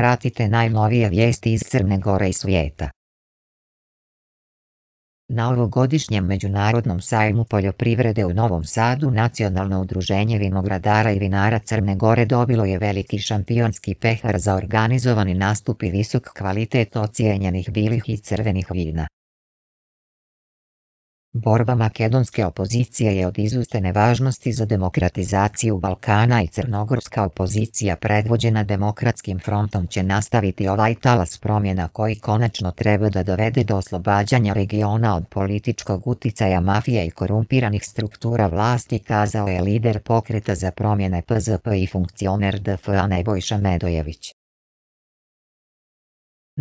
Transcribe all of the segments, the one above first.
Pratite najnovije vijesti iz Crne Gore i svijeta. Na ovogodišnjem Međunarodnom sajmu poljoprivrede u Novom Sadu Nacionalno udruženje vinogradara i vinara Crne Gore dobilo je veliki šampionski pehar za organizovani nastup i visok kvalitet ocijenjenih bilih i crvenih vina. Borba makedonske opozicije je od izustene važnosti za demokratizaciju Balkana i crnogorska opozicija predvođena demokratskim frontom će nastaviti ovaj talas promjena koji konačno treba da dovede do oslobađanja regiona od političkog uticaja mafije i korumpiranih struktura vlasti kazao je lider pokreta za promjene PZP i funkcioner DFA Nebojša Medojević.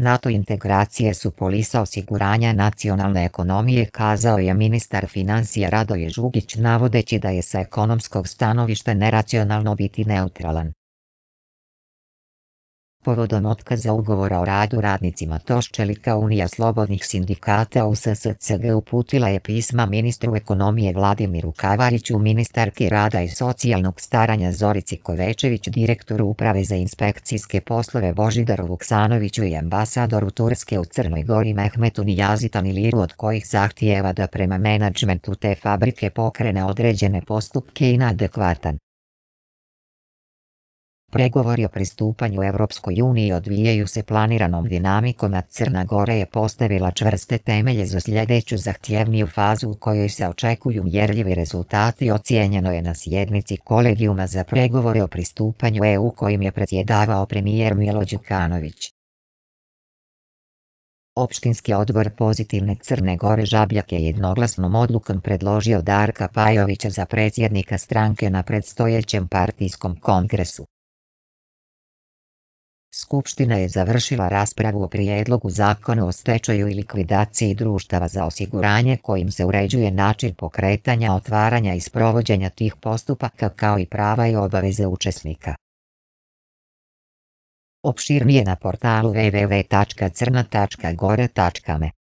NATO integracije su polisa osiguranja nacionalne ekonomije kazao je ministar financija Radoje Žugić navodeći da je sa ekonomskog stanovišta neracionalno biti neutralan. Povodom otkaza ugovora o radu radnicima Toščelika Unija slobodnih sindikata u SSCG uputila je pisma ministru ekonomije Vladimiru Kavariću, ministarki rada i socijalnog staranja Zorici Kovečević, direktoru uprave za inspekcijske poslove Božidaru Vuksanoviću i ambasadoru Turske u Crnoj Gori Mehmetu Nijazitan Iliru od kojih zahtijeva da prema menadžmentu te fabrike pokrene određene postupke i na adekvatan Pregovori o pristupanju Europskoj uniji odvijaju se planiranom dinamikom, a Crna Gora je postavila čvrste temelje za sljedeću zahtjevniju fazu u kojoj se očekuju mjerljivi rezultati. Ocijenjeno je na sjednici kolegijuma za pregovore o pristupanju EU kojim je predsjedavao premijer Milo Đukanović. Opštinski odbor pozitivne Crne Gore Žabljak je jednoglasnom odlukom predložio Darka Pajovića za predsjednika stranke na predstojećem partijskom kongresu. Skupština je završila raspravu o prijedlogu zakona o stečaju i likvidaciji društava za osiguranje kojim se uređuje način pokretanja, otvaranja i sprovođenja tih postupaka kao i prava i obaveze učesnika. Opširnije na portalu www.crna.gore.me